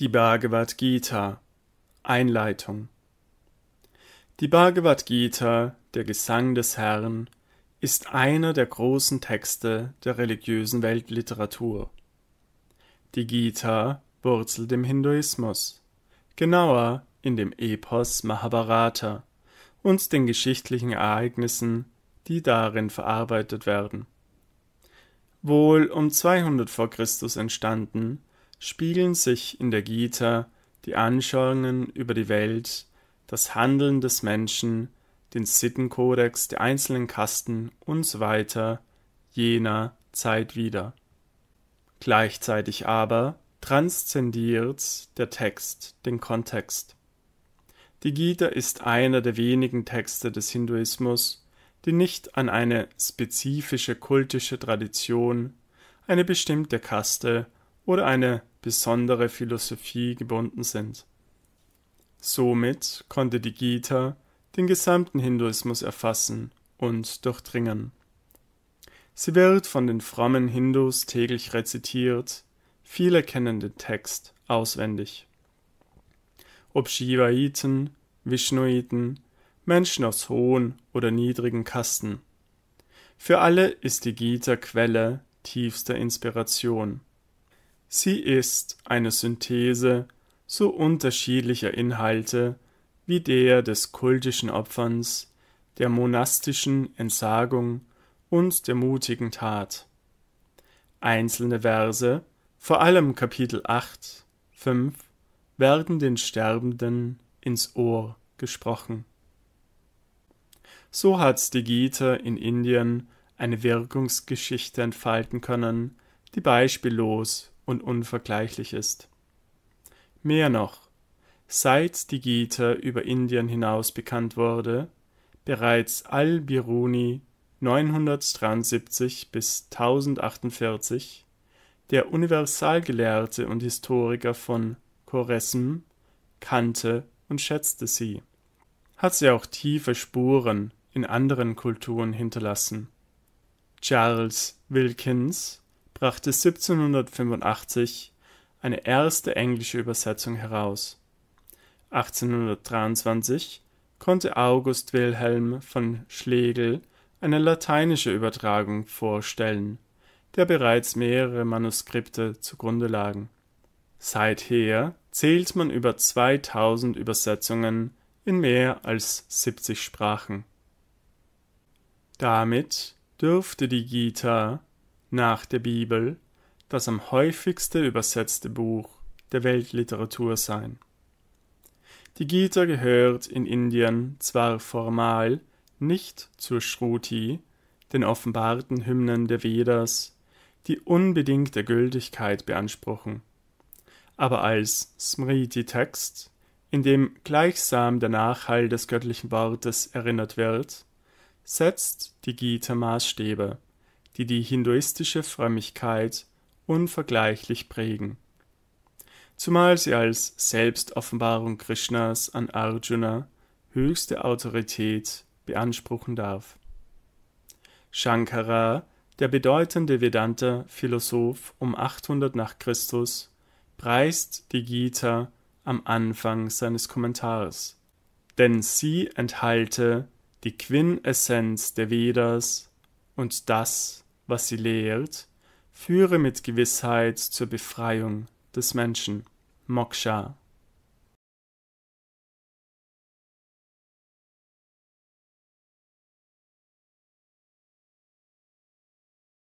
Die Bhagavad Gita Einleitung Die Bhagavad Gita, der Gesang des Herrn, ist einer der großen Texte der religiösen Weltliteratur. Die Gita wurzelt im Hinduismus, genauer in dem Epos Mahabharata und den geschichtlichen Ereignissen, die darin verarbeitet werden. Wohl um 200 v. Chr. entstanden spiegeln sich in der Gita die Anschauungen über die Welt, das Handeln des Menschen, den Sittenkodex der einzelnen Kasten usw. So jener Zeit wieder. Gleichzeitig aber transzendiert der Text den Kontext. Die Gita ist einer der wenigen Texte des Hinduismus, die nicht an eine spezifische kultische Tradition, eine bestimmte Kaste oder eine besondere Philosophie gebunden sind. Somit konnte die Gita den gesamten Hinduismus erfassen und durchdringen. Sie wird von den frommen Hindus täglich rezitiert, viele kennen den Text auswendig. Ob Shivaiten, Vishnuiten, Menschen aus hohen oder niedrigen Kasten. Für alle ist die Gita Quelle tiefster Inspiration. Sie ist eine Synthese so unterschiedlicher Inhalte wie der des kultischen Opferns, der monastischen Entsagung und der mutigen Tat. Einzelne Verse, vor allem Kapitel 8, 5, werden den Sterbenden ins Ohr gesprochen. So hat die Gita in Indien eine Wirkungsgeschichte entfalten können, die beispiellos und unvergleichlich ist. Mehr noch, seit die Gita über Indien hinaus bekannt wurde, bereits Al-Biruni 973 bis 1048, der Universalgelehrte und Historiker von Choresm, kannte und schätzte sie. Hat sie auch tiefe Spuren in anderen Kulturen hinterlassen. Charles Wilkins brachte 1785 eine erste englische Übersetzung heraus. 1823 konnte August Wilhelm von Schlegel eine lateinische Übertragung vorstellen, der bereits mehrere Manuskripte zugrunde lagen. Seither zählt man über 2000 Übersetzungen in mehr als 70 Sprachen. Damit dürfte die Gita nach der Bibel das am häufigste übersetzte Buch der Weltliteratur sein. Die Gita gehört in Indien zwar formal nicht zur Shruti, den offenbarten Hymnen der Vedas, die unbedingte Gültigkeit beanspruchen, aber als Smriti-Text, in dem gleichsam der Nachhall des göttlichen Wortes erinnert wird, setzt die Gita Maßstäbe die die hinduistische Frömmigkeit unvergleichlich prägen. Zumal sie als Selbstoffenbarung Krishnas an Arjuna höchste Autorität beanspruchen darf. Shankara, der bedeutende Vedanta-Philosoph um 800 nach Christus, preist die Gita am Anfang seines Kommentars, denn sie enthalte die Quintessenz der Vedas und das, was sie lehrt, führe mit Gewissheit zur Befreiung des Menschen, Moksha.